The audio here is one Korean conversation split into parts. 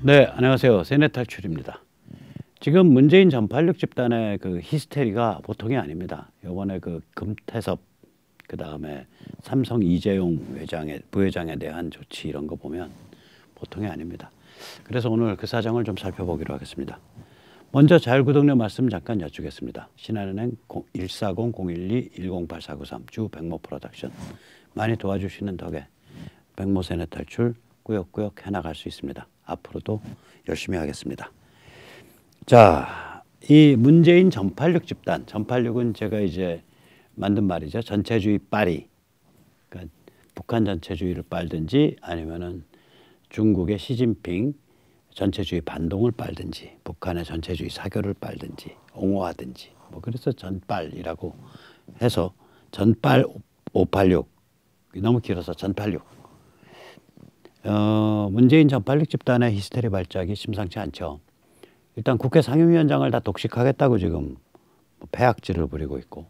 네, 안녕하세요. 세네탈출입니다 지금 문재인 전파력 집단의 그 히스테리가 보통이 아닙니다. 요번에 그 금태섭 그 다음에 삼성 이재용 회장의 부회장에 대한 조치 이런 거 보면 보통이 아닙니다. 그래서 오늘 그 사정을 좀 살펴보기로 하겠습니다. 먼저 자율구독료 말씀 잠깐 여쭙겠습니다. 신한은행 140-012-108-493 주 백모 프로덕션 많이 도와주시는 덕에 백모 세뇌 탈출 꾸역꾸역 해나갈 수 있습니다. 앞으로도 열심히 하겠습니다. 자, 이 문재인 전팔력 집단, 전팔력은 제가 이제 만든 말이죠. 전체주의 빨이. 그러니까 북한 전체주의를 빨든지 아니면은 중국의 시진핑 전체주의 반동을 빨든지 북한의 전체주의 사교를 빨든지 옹호하든지 뭐 그래서 전빨이라고 해서 전빨 586 너무 길어서 전팔6 어, 문재인 전팔력 집단의 히스테리 발작이 심상치 않죠. 일단 국회 상임위원장을 다 독식하겠다고 지금 뭐 폐악질을 부리고 있고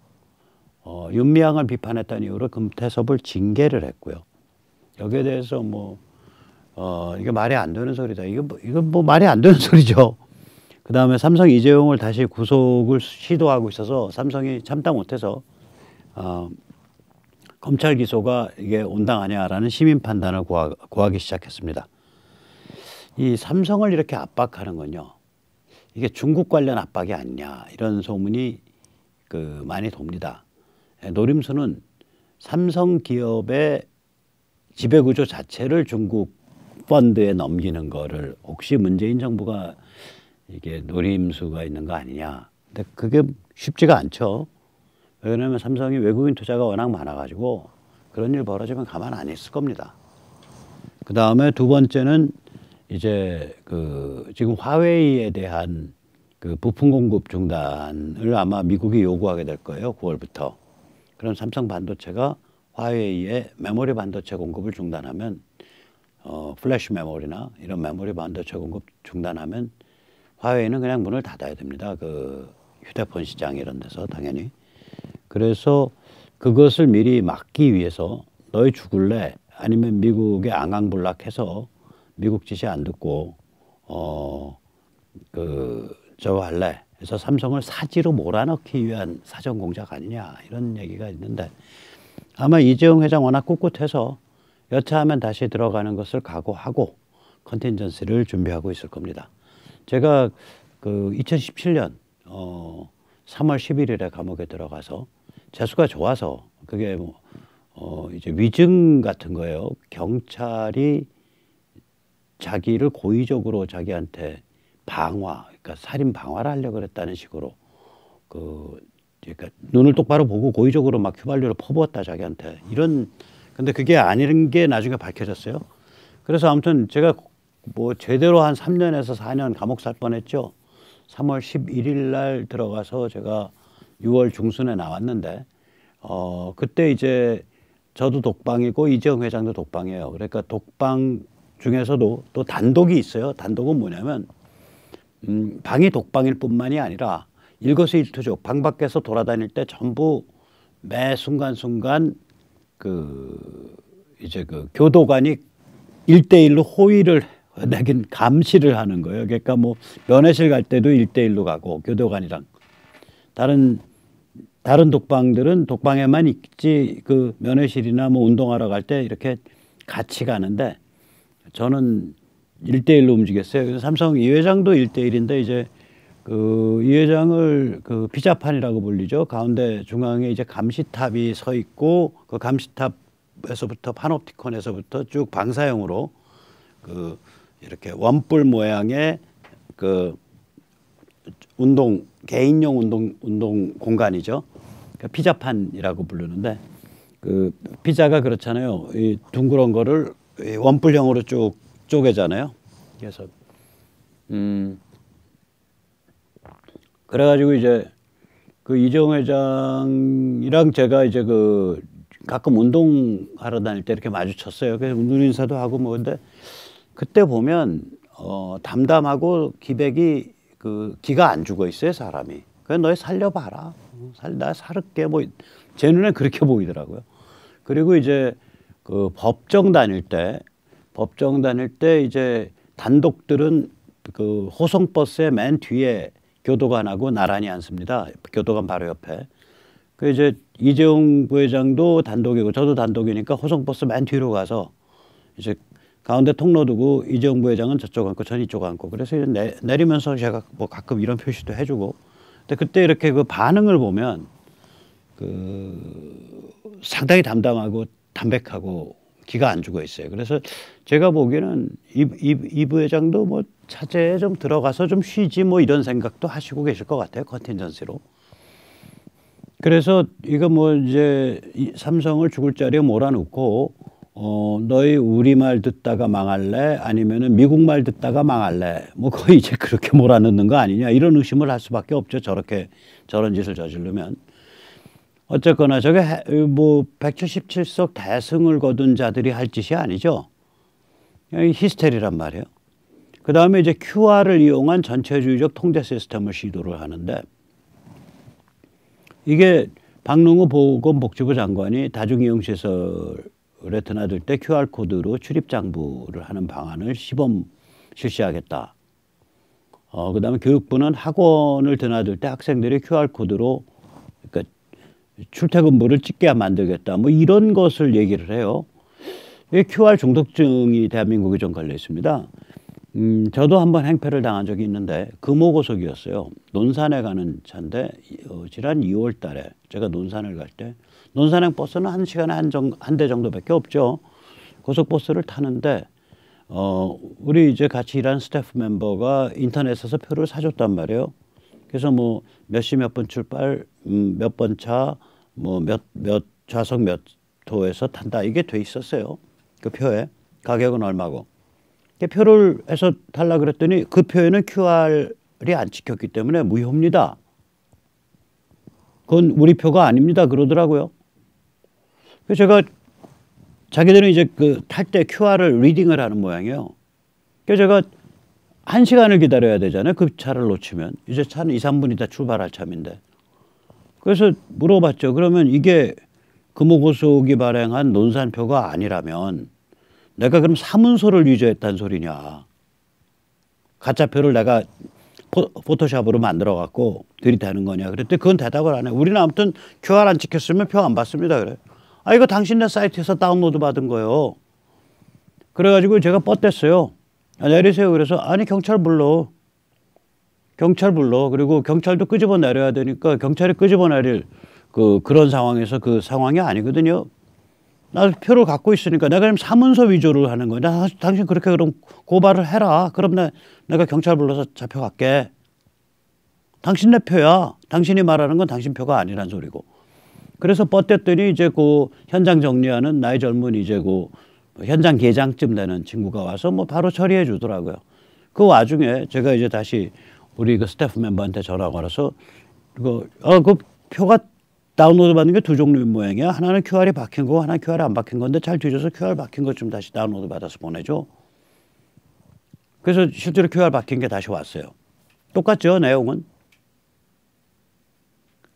어, 윤미향을 비판했다는 이유로 금태섭을 징계를 했고요. 여기에 대해서 뭐 어, 이게 말이 안 되는 소리다. 이거 뭐, 이건 뭐 말이 안 되는 소리죠. 그 다음에 삼성 이재용을 다시 구속을 시도하고 있어서 삼성이 참다 못해서 어, 검찰 기소가 이게 온당하냐라는 시민 판단을 구하, 기 시작했습니다. 이 삼성을 이렇게 압박하는 건요. 이게 중국 관련 압박이 아니냐 이런 소문이 그 많이 돕니다. 예, 노림수는 삼성 기업의 지배구조 자체를 중국 펀드에 넘기는 거를 혹시 문재인 정부가 이게 노림수가 있는 거 아니냐. 근데 그게 쉽지가 않죠. 왜냐하면 삼성이 외국인 투자가 워낙 많아가지고 그런 일 벌어지면 가만 안 있을 겁니다. 그 다음에 두 번째는 이제 그 지금 화웨이에 대한 그 부품 공급 중단을 아마 미국이 요구하게 될 거예요. 9월부터. 그럼 삼성 반도체가 화웨이의 메모리 반도체 공급을 중단하면 어, 플래시 메모리나 이런 메모리 반도체 공급 중단하면 화웨이는 그냥 문을 닫아야 됩니다. 그 휴대폰 시장 이런 데서 당연히. 그래서 그것을 미리 막기 위해서 너희 죽을래 아니면 미국에 앙앙불락해서 미국 지시 안 듣고 어 그 저거 할래 해서 삼성을 사지로 몰아넣기 위한 사전 공작 아니냐 이런 얘기가 있는데 아마 이재용 회장 워낙 꿋꿋해서 여차하면 다시 들어가는 것을 각오하고 컨텐전스를 준비하고 있을 겁니다. 제가 그 2017년 어 3월 11일에 감옥에 들어가서 재수가 좋아서 그게 뭐 어, 이제 위증 같은 거예요. 경찰이 자기를 고의적으로 자기한테 방화, 그러니까 살인 방화를 하려 그랬다는 식으로 그 그러니까 눈을 똑바로 보고 고의적으로 막 휘발유를 퍼부었다 자기한테 이런 근데 그게 아닌 게 나중에 밝혀졌어요. 그래서 아무튼 제가 뭐 제대로 한 3년에서 4년 감옥 살 뻔했죠. 3월 11일 날 들어가서 제가 6월 중순에 나왔는데 어 그때 이제 저도 독방이고 이재용 회장도 독방이에요. 그러니까 독방 중에서도 또 단독이 있어요. 단독은 뭐냐면 음 방이 독방일 뿐만이 아니라 일거수일투족 방 밖에서 돌아다닐 때 전부 매 순간순간 그 이제 그 교도관이 일대일로 호의를 내긴 감시를 하는 거예요. 그러니까 뭐 면회실 갈 때도 일대일로 가고 교도관이랑 다른 다른 독방들은 독방에만 있지 그 면회실이나 뭐 운동하러 갈 때 이렇게 같이 가는데 저는 일대일로 움직였어요. 그래서 삼성 이 회장도 일대일인데 이제 그이 회장을 그 피자판이라고 불리죠. 가운데 중앙에 이제 감시탑이 서 있고 그 감시탑에서부터 파놉티콘에서부터 쭉 방사형으로 그 이렇게 원뿔 모양의 그 운동 개인용 운동 운동 공간이죠. 그러니까 피자판이라고 부르는데 그 피자가 그렇잖아요. 이 둥그런 거를 이 원뿔형으로 쭉 쪼개잖아요. 그래서 음 그래가지고 이제 그 이재용 회장이랑 제가 이제 그 가끔 운동하러 다닐 때 이렇게 마주쳤어요. 그래서 눈 인사도 하고 뭐 근데 그때 보면 어 담담하고 기백이 그 기가 안 죽어 있어요 사람이. 그래 너희 살려봐라. 살다 사럽게뭐제 눈에 그렇게 보이더라고요. 그리고 이제 그 법정 다닐 때 법정 다닐 때 이제 단독들은 그 호송버스의 맨 뒤에 교도관하고 나란히 앉습니다. 교도관 바로 옆에. 그 이제 이재용 부회장도 단독이고 저도 단독이니까 호송버스 맨 뒤로 가서 이제 가운데 통로 두고 이재용 부회장은 저쪽 앉고 전 이쪽 앉고 그래서 이제 내, 내리면서 제가 뭐 가끔 이런 표시도 해주고 근데 그때 이렇게 그 반응을 보면 그 상당히 담담하고 담백하고 기가 안 죽어 있어요. 그래서 제가 보기에는 이, 부회장도 뭐 차제에 좀 들어가서 좀 쉬지 뭐 이런 생각도 하시고 계실 것 같아요. 컨텐전시로 그래서 이거 뭐 이제 삼성을 죽을 자리에 몰아놓고 어, 너희 우리말 듣다가 망할래? 아니면은 미국말 듣다가 망할래? 뭐 거의 이제 그렇게 몰아넣는 거 아니냐? 이런 의심을 할 수밖에 없죠. 저렇게, 저런 짓을 저지르면. 어쨌거나 저게 뭐 177석 대승을 거둔 자들이 할 짓이 아니죠. 히스테리란 말이에요. 그 다음에 이제 QR을 이용한 전체주의적 통제 시스템을 시도를 하는데 이게 박능우 보건복지부 장관이 다중이용시설 레트나들 때 QR코드로 출입장부를 하는 방안을 시범 실시하겠다. 어, 그 다음에 교육부는 학원을 드나들 때 학생들이 QR코드로 그러니까 출퇴근부를 찍게 만들겠다. 뭐 이런 것을 얘기를 해요. 이 예, QR 중독증이 대한민국에 좀 걸려 있습니다. 음, 저도 한번 행패를 당한 적이 있는데 금호고속이었어요. 논산에 가는 차인데 어, 지난 2월 달에 제가 논산을 갈때 논산행 버스는 한 시간에 한 정, 한대 정도밖에 없죠. 고속버스를 타는데 어 우리 이제 같이 일하는 스태프 멤버가 인터넷에서 표를 사줬단 말이에요. 그래서 뭐 몇 시몇분 출발, 음, 몇번 차, 뭐 몇 몇 좌석 몇 도에서 탄다 이게 돼 있었어요. 그 표에 가격은 얼마고. 그 표를 해서 달라 그랬더니 그 표에는 QR이 안 찍혔기 때문에 무효입니다. 그건 우리 표가 아닙니다. 그러더라고요. 그래서 제가 자기들은 이제 그 탈 때 QR을 리딩을 하는 모양이에요. 그래서 제가 한 시간을 기다려야 되잖아요. 그 차를 놓치면. 이제 차는 2, 3분 이다 출발할 참인데. 그래서 물어봤죠. 그러면 이게 금호고속이 발행한 논산표가 아니라면 내가 그럼 사문서를 위조했다 소리냐. 가짜표를 내가 포, 토샵으로 만들어 갖고 들이대는 거냐. 그랬더니 그건 대답을 안 해. 우리는 아무튼 QR 안 찍혔으면 표 안 받습니다. 그래. 아 이거 당신네 사이트에서 다운로드 받은 거요. 예 그래가지고 제가 뻗댔어요. 아, 내리세요. 그래서 아니 경찰 불러. 경찰 불러. 그리고 경찰도 끄집어 내려야 되니까 경찰이 끄집어 내릴 그 그런 상황에서 그 상황이 아니거든요. 나 표를 갖고 있으니까 내가 지금 사문서 위조를 하는 거야. 나 당신 그렇게 그럼 고발을 해라. 그럼 나, 내가 경찰 불러서 잡혀갈게. 당신 내 표야. 당신이 말하는 건 당신 표가 아니란 소리고. 그래서 버텼더이 이제 그 현장 정리하는 나이 젊은 이제 그 현장 계장쯤 되는 친구가 와서 뭐 바로 처리해 주더라고요. 그 와중에 제가 이제 다시 우리 그 스태프 멤버한테 전화 걸어서 그 어 그 표가 다운로드 받는 게 두종류의 모양이야. 하나는 QR이 박힌 거, 고 하나는 QR 안 박힌 건데 잘 뒤져서 QR 박힌 것 좀 다시 다운로드 받아서 보내줘. 그래서 실제로 QR 박힌 게 다시 왔어요. 똑같죠, 내용은.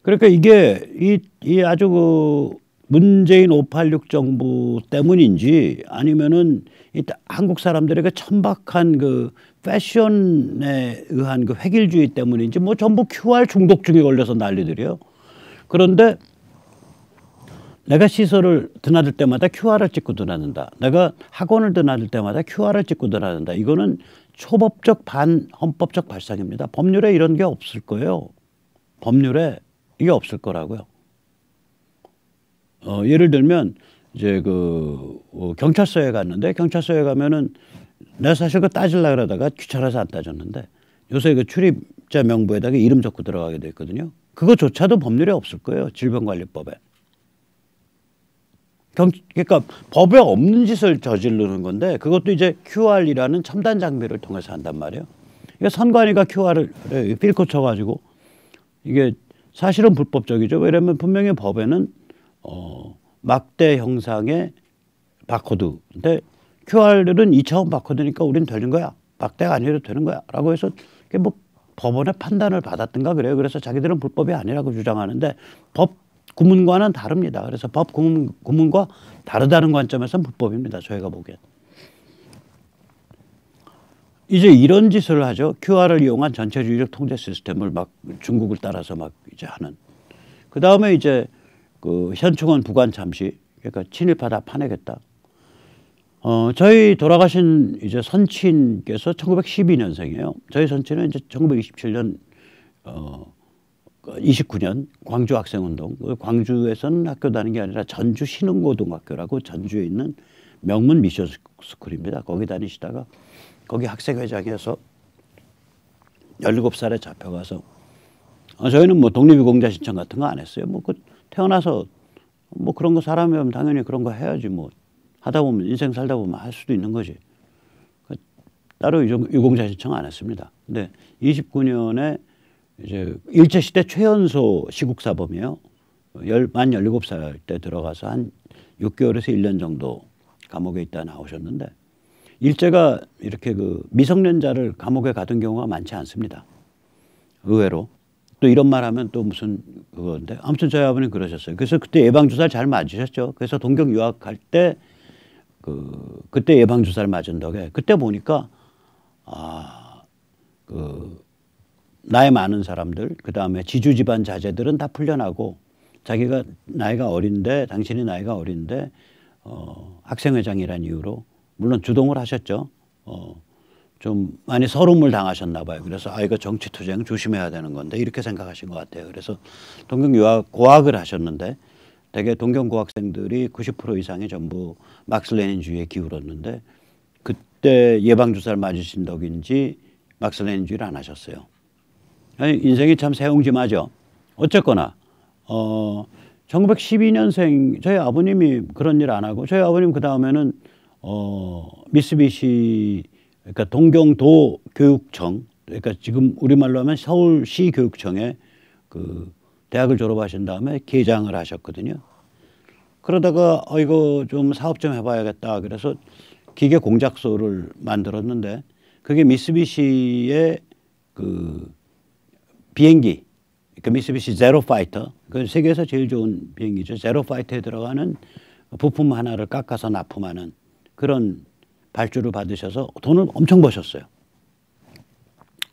그러니까 이게 이, 이 아주 그 문재인 586 정부 때문인지 아니면은 이 한국 사람들에게 천박한 그 패션에 의한 그 획일주의 때문인지 뭐 전부 QR 중독증에 걸려서 난리들이요. 그런데 내가 시설을 드나들 때마다 QR을 찍고 드나든다. 내가 학원을 드나들 때마다 QR을 찍고 드나든다. 이거는 초법적 반 헌법적 발상입니다. 법률에 이런 게 없을 거예요. 법률에 이게 없을 거라고요. 어, 예를 들면 이제 그 어, 경찰서에 갔는데 경찰서에 가면은 내가 사실 그 따질라 그러다가 귀찮아서 안 따졌는데 요새 그 출입자 명부에다가 이름 적고 들어가게 돼 있거든요. 그거조차도 법률에 없을 거예요. 질병관리법에. 경, 그러니까 법에 없는 짓을 저지르는 건데 그것도 이제 QR이라는 첨단 장비를 통해서 한단 말이에요. 그러니까 선관위가 QR을 예, 필코 쳐가지고 이게 사실은 불법적이죠. 왜냐하면 분명히 법에는 어, 막대 형상의 바코드. 근데 QR은 이차원 바코드니까 우린 되는 거야. 막대가 아니어도 되는 거야. 라고 해서 그게 뭐 법원의 판단을 받았든가 그래요. 그래서 자기들은 불법이 아니라고 주장하는데 법 구문과는 다릅니다. 그래서 법 구문, 구문과 다르다는 관점에서 는 불법입니다. 저희가 보기엔. 이제 이런 짓을 하죠. QR을 이용한 전체주의력 통제 시스템을 막 중국을 따라서 막 이제 하는. 그 다음에 이제 그 현충원 부관 잠시 그러니까 친일파다 파내겠다. 어, 저희 돌아가신 이제 선친께서 1912년생이에요. 저희 선친은 이제 1927년 어 29년 광주 학생운동. 그 광주에서는 학교 다니는 게 아니라 전주 신흥고등학교라고 전주에 있는 명문 미션 스쿨입니다. 거기 다니시다가 거기 학생회장에서 17살에 잡혀가서 어, 저희는 뭐 독립유공자 신청 같은 거 안 했어요. 뭐 그 태어나서 뭐 그런 거 사람이면 당연히 그런 거 해야지 뭐 하다 보면 인생 살다 보면 할 수도 있는 거지. 그, 따로 유공자 신청 안 했습니다. 근데 29년에 이제 일제시대 최연소 시국사범이에요. 10, 만 17살 때 들어가서 한 6개월에서 1년 정도 감옥에 있다 나오셨는데 일제가 이렇게 그 미성년자를 감옥에 가둔 경우가 많지 않습니다. 의외로. 또 이런 말 하면 또 무슨 그건데 아무튼 저희 아버님 그러셨어요. 그래서 그때 예방주사를 잘 맞으셨죠. 그래서 동경 유학할 때 그, 그때 예방주사를 맞은 덕에 그때 보니까 아, 그나의 많은 사람들, 그 다음에 지주집안 자제들은 다 풀려나고 자기가 나이가 어린데 당신이 나이가 어린데 어, 학생회장이란 이유로 물론 주동을 하셨죠. 어, 좀 많이 서름을 당하셨나 봐요. 그래서 아 이거 정치 투쟁 조심해야 되는 건데 이렇게 생각하신 것 같아요. 그래서 동경 유학 고학을 하셨는데 대개 동경 고학생들이 90% 이상이 전부 막스레닌주의에 기울었는데 그때 예방 주사를 맞으신 덕인지 막스레닌주의를 안 하셨어요. 아니, 인생이 참세옹지마죠 어쨌거나 어 1912년생 저희 아버님이 그런 일 안 하고 저희 아버님 그 다음에는 어, 미쓰비시 그러니까 동경도 교육청 그러니까 지금 우리말로 하면 서울시 교육청에 그 대학을 졸업하신 다음에 개장을 하셨거든요. 그러다가 어 이거 좀 사업 좀 해봐야겠다 그래서 기계 공작소를 만들었는데 그게 미쓰비시의 그 비행기 그 미쓰비시 제로 파이터 그 세계에서 제일 좋은 비행기죠 제로 파이터에 들어가는 부품 하나를 깎아서 납품하는 그런 발주를 받으셔서 돈을 엄청 버셨어요.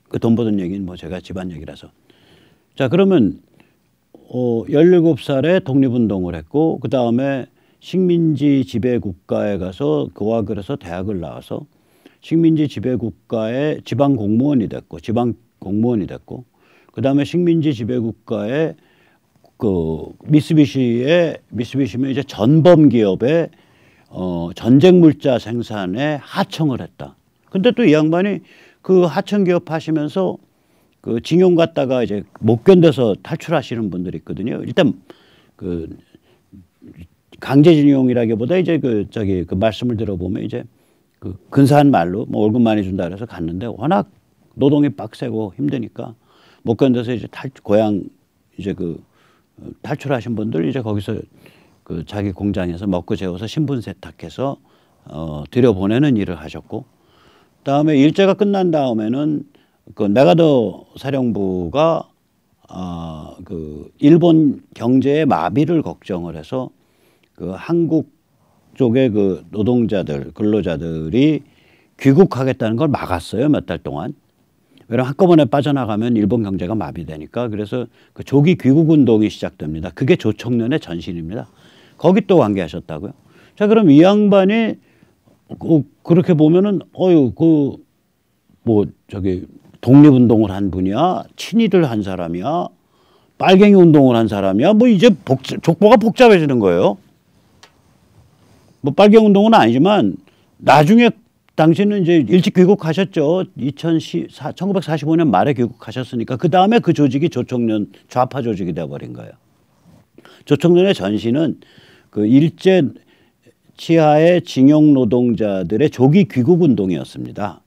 그 돈 버는 얘기는 뭐 제가 집안 얘기라서. 자, 그러면 어, 17살에 독립운동을 했고, 그 다음에 식민지 지배국가에 가서 그와 그래서 대학을 나와서 식민지 지배국가의 지방 공무원이 됐고, 지방 공무원이 됐고, 그 다음에 식민지 지배국가의 그 미쓰비시의 미쓰비시면 이제 전범 기업의 어, 전쟁 물자 생산에 하청을 했다. 근데 또 이 양반이 그 하청 기업 하시면서 그 징용 갔다가 이제 못 견뎌서 탈출하시는 분들이 있거든요. 일단 그 강제징용이라기보다 이제 그 저기 그 말씀을 들어보면 이제 그 근사한 말로 뭐 월급 많이 준다 그래서 갔는데 워낙 노동이 빡세고 힘드니까 못 견뎌서 이제 탈 고향 이제 그 어, 탈출하신 분들 이제 거기서 그 자기 공장에서 먹고 재워서 신분 세탁해서 어, 들여보내는 일을 하셨고 그다음에 일제가 끝난 다음에는 그 메가더 사령부가 아, 어, 그 일본 경제의 마비를 걱정을 해서 그 한국 쪽의 그 노동자들 근로자들이 귀국하겠다는 걸 막았어요 몇 달 동안 왜냐면 한꺼번에 빠져나가면 일본 경제가 마비되니까 그래서 그 조기 귀국 운동이 시작됩니다 그게 조청년의 전신입니다 거기 또 관계하셨다고요? 자, 그럼 이 양반이 어, 그렇게 보면은 어유 그 뭐 저기 독립운동을 한 분이야, 친이들 한 사람이야, 빨갱이 운동을 한 사람이야, 뭐 이제 복, 족보가 복잡해지는 거예요. 뭐 빨갱이 운동은 아니지만 나중에 당신은 이제 일찍 귀국하셨죠. 2014, 1945년 말에 귀국하셨으니까 그 다음에 그 조직이 조총련 좌파 조직이 돼버린 거예요. 조청전의 전시는 그 일제 치하의 징용 노동자들의 조기 귀국 운동이었습니다.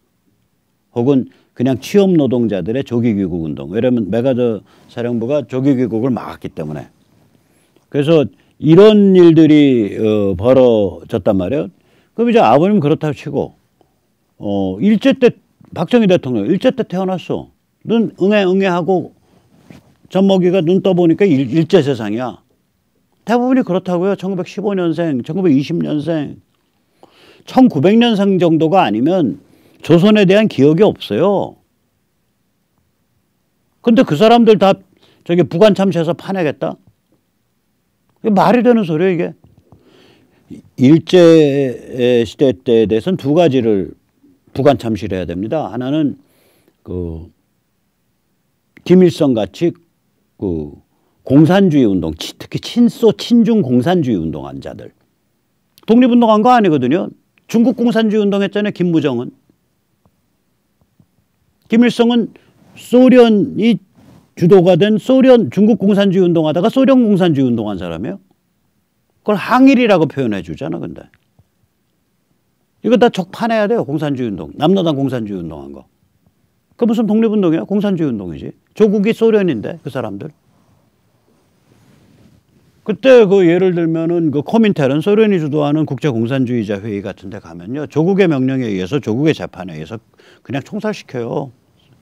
혹은 그냥 취업 노동자들의 조기 귀국 운동. 왜냐하면 메가저 사령부가 조기 귀국을 막았기 때문에. 그래서 이런 일들이 어, 벌어졌단 말이에요. 그럼 이제 아버님 그렇다고 치고 어, 일제 때 박정희 대통령 일제 때 태어났어. 눈 응애 응애 하고 젖먹이가 눈 떠보니까 일, 일제 세상이야. 대부분이 그렇다고요. 1915년생, 1920년생, 1900년생 정도가 아니면 조선에 대한 기억이 없어요. 근데 그 사람들 다 저기 부관참시에서 파내겠다? 이게 말이 되는 소리예요, 이게. 일제 시대 때에 대해서는 두 가지를 부관참시를 해야 됩니다. 하나는 그 김일성 같이 그 공산주의 운동, 특히 친소, 친중 공산주의 운동한 자들. 독립운동한 거 아니거든요. 중국 공산주의 운동했잖아요. 김무정은. 김일성은 소련이 주도가 된 소련 중국 공산주의 운동하다가 소련 공산주의 운동한 사람이에요. 그걸 항일이라고 표현해 주잖아, 근데. 이거 다 적판해야 돼요, 공산주의 운동. 남노당 공산주의 운동한 거. 그 무슨 독립운동이야? 공산주의 운동이지. 조국이 소련인데, 그 사람들. 그때 그 예를 들면은 그코민테른 소련이 주도하는 국제공산주의자 회의 같은 데 가면요. 조국의 명령에 의해서 조국의 재판에 의해서 그냥 총살시켜요.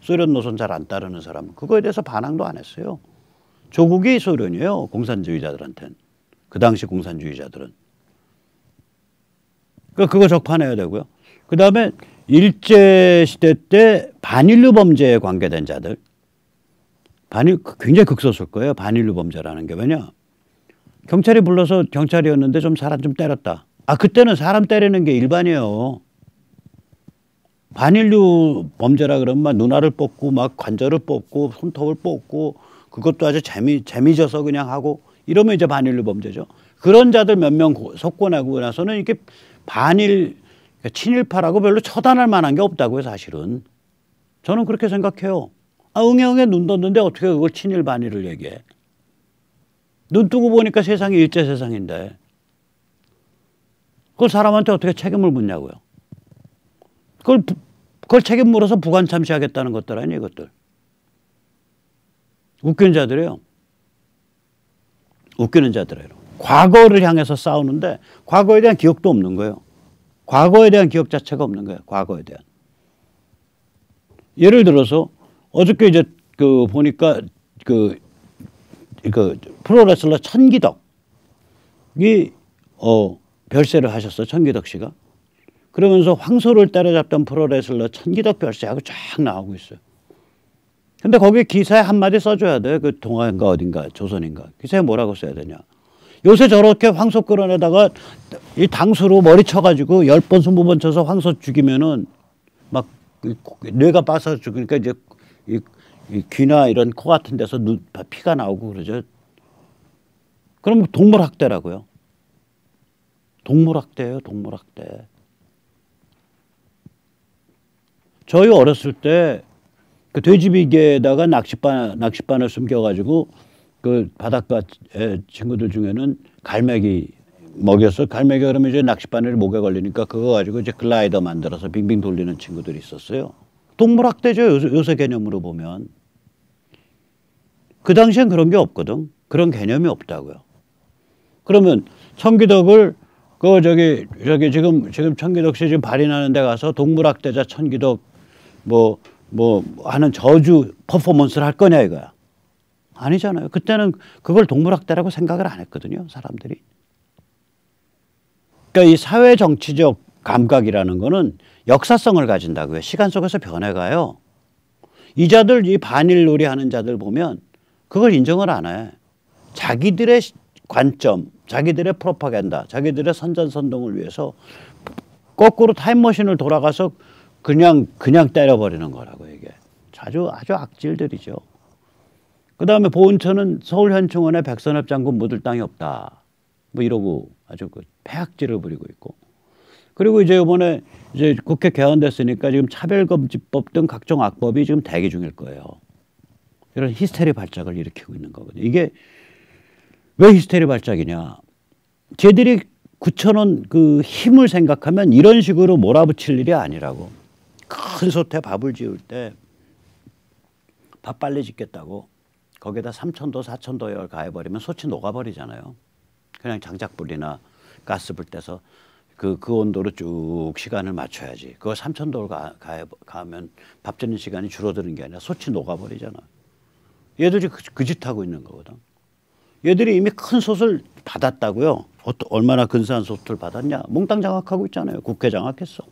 소련 노선 잘 안 따르는 사람은. 그거에 대해서 반항도 안 했어요. 조국이 소련이에요. 공산주의자들한텐. 그 당시 공산주의자들은. 그 그거 적판해야 되고요. 그 다음에 일제시대 때반일류 범죄에 관계된 자들. 반일, 굉장히 극소수일 거예요. 반일류 범죄라는 게뭐냐 경찰이 불러서 경찰이었는데 좀 사람 좀 때렸다. 아 그때는 사람 때리는 게 일반이에요. 반일류 범죄라 그러면 막 누나를 뽑고 막 관절을 뽑고 손톱을 뽑고 그것도 아주 재미 재미져서 그냥 하고 이러면 이제 반일류 범죄죠. 그런 자들 몇 명 석권하고 나서는 이렇게 반일 그러니까 친일파라고 별로 처단할 만한 게 없다고요 사실은. 저는 그렇게 생각해요. 아, 응애응애 눈 떴는데 어떻게 그걸 친일 반일을 얘기해. 눈 뜨고 보니까 세상이 일제 세상인데 그걸 사람한테 어떻게 책임을 묻냐고요. 그걸, 부, 그걸 책임 물어서 부관 참시하겠다는 것들 아니 이것들. 웃긴 자들이에요. 웃기는 자들이에요. 과거를 향해서 싸우는데 과거에 대한 기억도 없는 거예요. 과거에 대한 기억 자체가 없는 거예요. 과거에 대한. 예를 들어서 어저께 이제 그 보니까 그, 그 프로레슬러 천기덕이 어, 별세를 하셨어 천기덕 씨가. 그러면서 황소를 때려잡던 프로레슬러 천기덕 별세하고 쫙 나오고 있어요. 근데 거기 기사에 한마디 써줘야 돼. 그 동아인가 어딘가 조선인가. 기사에 뭐라고 써야 되냐. 요새 저렇게 황소 끌어내다가 이 당수로 머리 쳐가지고 열 번, 스무 번 쳐서 황소 죽이면은 막 뇌가 빠서 죽으니까 이제 이, 귀나 이런 코 같은 데서 눈, 피가 나오고 그러죠. 그럼 동물학대라고요. 동물학대예요, 동물학대. 저희 어렸을 때 그 돼지비계에다가 낚싯바 낚싯바늘 숨겨가지고 그 바닷가 친구들 중에는 갈매기 먹여서 갈매기 그러면 이제 낚싯바늘이 목에 걸리니까 그거 가지고 이제 글라이더 만들어서 빙빙 돌리는 친구들이 있었어요. 동물학대죠, 요새, 요새 개념으로 보면. 그 당시엔 그런 게 없거든. 그런 개념이 없다고요. 그러면 천기덕을 그 저기 저기 지금 지금 천기덕 씨 지금 발인하는 데 가서 동물학대자 천기덕 뭐뭐 뭐 하는 저주 퍼포먼스를 할 거냐 이거야. 아니잖아요. 그때는 그걸 동물학대라고 생각을 안 했거든요, 사람들이. 그러니까 이 사회 정치적 감각이라는 거는 역사성을 가진다고요. 시간 속에서 변해가요. 이 자들 이 반일 놀이 하는 자들 보면 그걸 인정을 안 해. 자기들의 관점, 자기들의 프로파간다, 자기들의 선전선동을 위해서 거꾸로 타임머신을 돌아가서 그냥 그냥 때려버리는 거라고 이게 자주 아주 악질들이죠. 그 다음에 보훈처는 서울현충원에 백선엽 장군 묻을 땅이 없다. 뭐 이러고 아주 그 폐악질을 부리고 있고. 그리고 이제 이번에 이제 국회 개헌됐으니까 지금 차별금지법 등 각종 악법이 지금 대기 중일 거예요. 이런 히스테리 발작을 일으키고 있는 거거든요. 이게 왜 히스테리 발작이냐. 쟤들이 9천원 그 힘을 생각하면 이런 식으로 몰아붙일 일이 아니라고. 큰 솥에 밥을 지을 때 밥 빨리 짓겠다고 거기에다 3천도 4천도 열 가해버리면 솥이 녹아버리잖아요. 그냥 장작불이나 가스불 떼서 그, 그 온도로 쭉 시간을 맞춰야지. 그거 3,000도를 가, 가, 가면 밥 짓는 시간이 줄어드는 게 아니라 솥이 녹아버리잖아. 얘들이 그, 그 짓하고 있는 거거든. 얘들이 이미 큰 솥을 받았다고요. 얼마나 근사한 솥을 받았냐. 몽땅 장악하고 있잖아요. 국회 장악했어.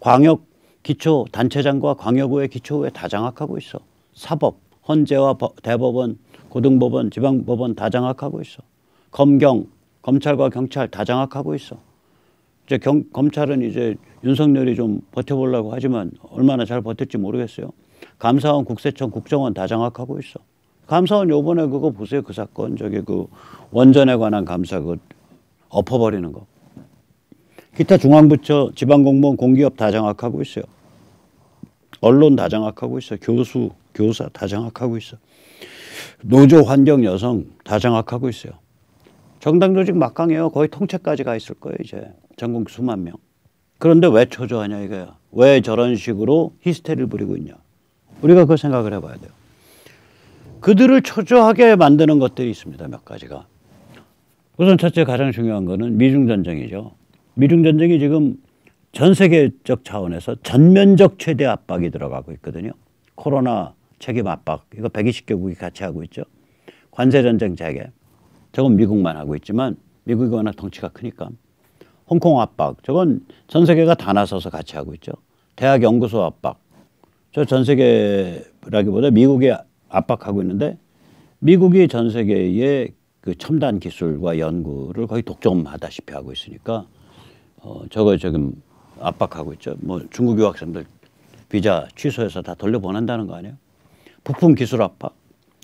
광역 기초 단체장과 광역의회 기초의회 다 장악하고 있어. 사법, 헌재와 대법원, 고등법원, 지방법원 다 장악하고 있어. 검경, 검찰과 경찰 다 장악하고 있어. 이제 경, 검찰은 이제 윤석열이 좀 버텨보려고 하지만 얼마나 잘버틸지 모르겠어요. 감사원, 국세청, 국정원 다 장악하고 있어. 감사원 요번에 그거 보세요. 그 사건. 저기 그 원전에 관한 감사 그 엎어버리는 거. 기타 중앙부처 지방공무원 공기업 다 장악하고 있어요. 언론 다 장악하고 있어. 교수, 교사 다 장악하고 있어. 노조 환경 여성 다 장악하고 있어요. 정당 조직 막강해요. 거의 통째까지 가 있을 거예요, 이제. 전국 수만 명. 그런데 왜 초조하냐 이거야. 왜 저런 식으로 히스테리를 부리고 있냐. 우리가 그 생각을 해봐야 돼요. 그들을 초조하게 만드는 것들이 있습니다. 몇 가지가. 우선 첫째 가장 중요한 거는 미중전쟁이죠. 미중전쟁이 지금 전 세계적 차원에서 전면적 최대 압박이 들어가고 있거든요. 코로나 책임 압박, 이거 120개국이 같이 하고 있죠. 관세전쟁 재개, 저건 미국만 하고 있지만 미국이 워낙 덩치가 크니까. 홍콩 압박, 저건 전 세계가 다 나서서 같이 하고 있죠. 대학 연구소 압박, 저 전 세계라기보다 미국의 압박하고 있는데 미국이 전 세계의 그 첨단 기술과 연구를 거의 독점하다시피 하고 있으니까 어, 저거 지금 압박하고 있죠. 뭐 중국 유학생들 비자 취소해서 다 돌려보낸다는 거 아니에요? 부품 기술 압박.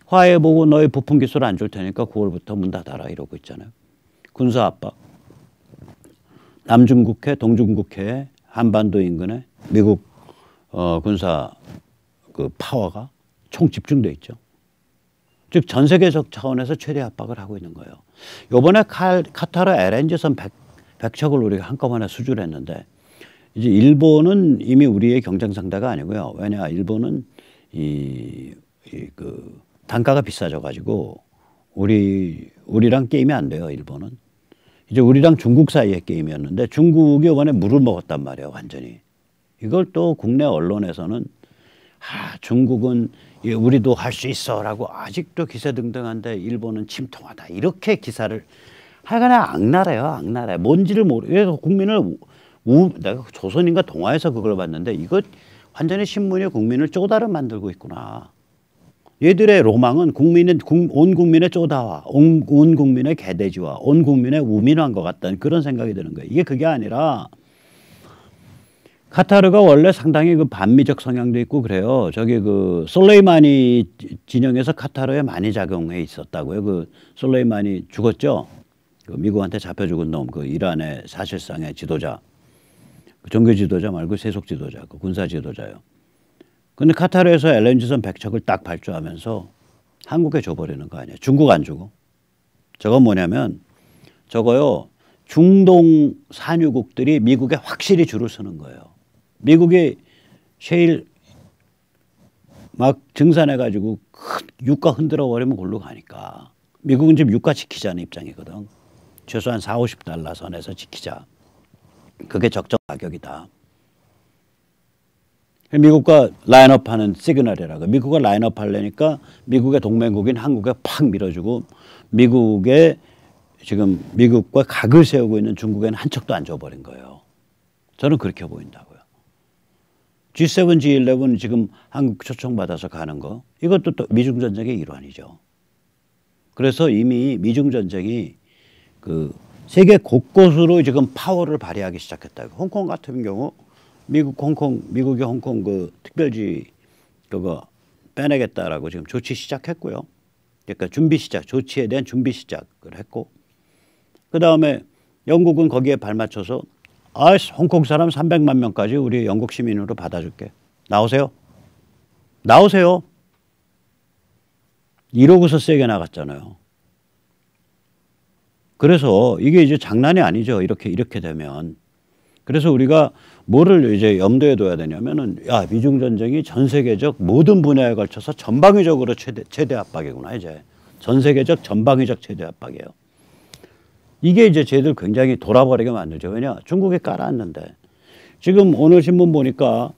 화해 보고 너의 부품 기술 안 줄 테니까 9월부터 문 닫아라 이러고 있잖아요. 군사 압박. 남중국해, 동중국해, 한반도 인근에 미국 어, 군사 그 파워가 총 집중돼 있죠. 즉 전 세계적 차원에서 최대 압박을 하고 있는 거예요. 요번에 카타르 LNG선 100, 100척을 우리가 한꺼번에 수주했는데 이제 일본은 이미 우리의 경쟁 상대가 아니고요. 왜냐 일본은 이, 이 그 단가가 비싸져 가지고 우리 우리랑 게임이 안 돼요. 일본은 이제 우리랑 중국 사이의 게임이었는데 중국이 이번에 물을 먹었단 말이에요. 완전히 이걸 또 국내 언론에서는 아 중국은 예, 우리도 할 수 있어라고 아직도 기세등등한데 일본은 침통하다 이렇게 기사를 하여간 에 악나라요 악나라 뭔지를 모르고 국민을 우, 내가 조선인가 동화에서 그걸 봤는데 이거 완전히 신문이 국민을 쪼다로 만들고 있구나 얘들의 로망은 국민은 온 국민의 쪼다와 온, 온 국민의 개돼지와 온 국민의 우민화인 것 같다는 그런 생각이 드는 거예요 이게 그게 아니라 카타르가 원래 상당히 그 반미적 성향도 있고 그래요. 저기 그 솔레이마니 진영에서 카타르에 많이 작용해 있었다고요. 그 솔레이마니 죽었죠. 그 미국한테 잡혀 죽은 놈, 그 이란의 사실상의 지도자. 그 종교 지도자 말고 세속 지도자, 그 군사 지도자요. 근데 카타르에서 LNG선 100척을 딱 발주하면서 한국에 줘버리는 거 아니에요. 중국 안 주고. 저건 뭐냐면 저거요. 중동 산유국들이 미국에 확실히 줄을 서는 거예요. 미국이 셰일 막 증산해가지고 유가 흔들어 버리면 골로 가니까 미국은 지금 유가 지키자는 입장이거든. 최소한 4, 50달러 선에서 지키자. 그게 적정 가격이다. 미국과 라인업 하는 시그널이라고. 미국과 라인업 하려니까 미국의 동맹국인 한국에 팍 밀어주고 미국의 지금 미국과 각을 세우고 있는 중국에는 한 척도 안 줘버린 거예요. 저는 그렇게 보인다고 G7, G11 지금 한국 초청받아서 가는 거 이것도 또 미중 전쟁의 일환이죠. 그래서 이미 미중 전쟁이 그 세계 곳곳으로 지금 파워를 발휘하기 시작했다고. 홍콩 같은 경우 미국 홍콩 미국이 홍콩 그 특별지 그거 빼내겠다라고 지금 조치 시작했고요. 그러니까 준비 시작 조치에 대한 준비 시작을 했고 그 다음에 영국은 거기에 발맞춰서 아, 이 홍콩 사람 300만 명까지 우리 영국 시민으로 받아줄게. 나오세요. 나오세요. 이러고서 세게 나갔잖아요. 그래서 이게 이제 장난이 아니죠. 이렇게 이렇게 되면. 그래서 우리가 뭐를 이제 염두에 둬야 되냐면은 야 미중 전쟁이 전 세계적 모든 분야에 걸쳐서 전방위적으로 최대 최대 압박이구나 이제 전 세계적 전방위적 최대 압박이에요. 이게 이제 저희들 굉장히 돌아버리게 만들죠. 왜냐? 중국에 깔았는데 지금 오늘 신문 보니까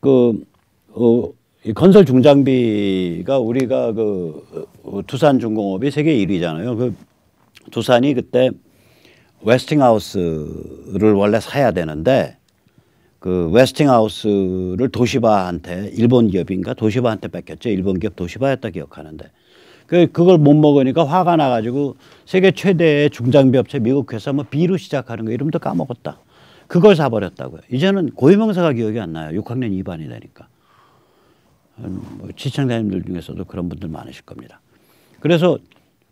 그, 어, 이 건설 중장비가 우리가 그 어, 두산 중공업이 세계 1위잖아요. 그 두산이 그때 웨스팅하우스를 원래 사야 되는데 그 웨스팅하우스를 도시바한테 일본 기업인가 도시바한테 뺏겼죠. 일본 기업 도시바였다 기억하는데 그 그걸 못 먹으니까 화가 나가지고 세계 최대의 중장비 업체 미국 회사 뭐 B로 시작하는 거 이름도 까먹었다. 그걸 사버렸다고요. 이제는 고위명사가 기억이 안 나요. 6학년 2반이 되니까. 음, 뭐 시청자님들 중에서도 그런 분들 많으실 겁니다. 그래서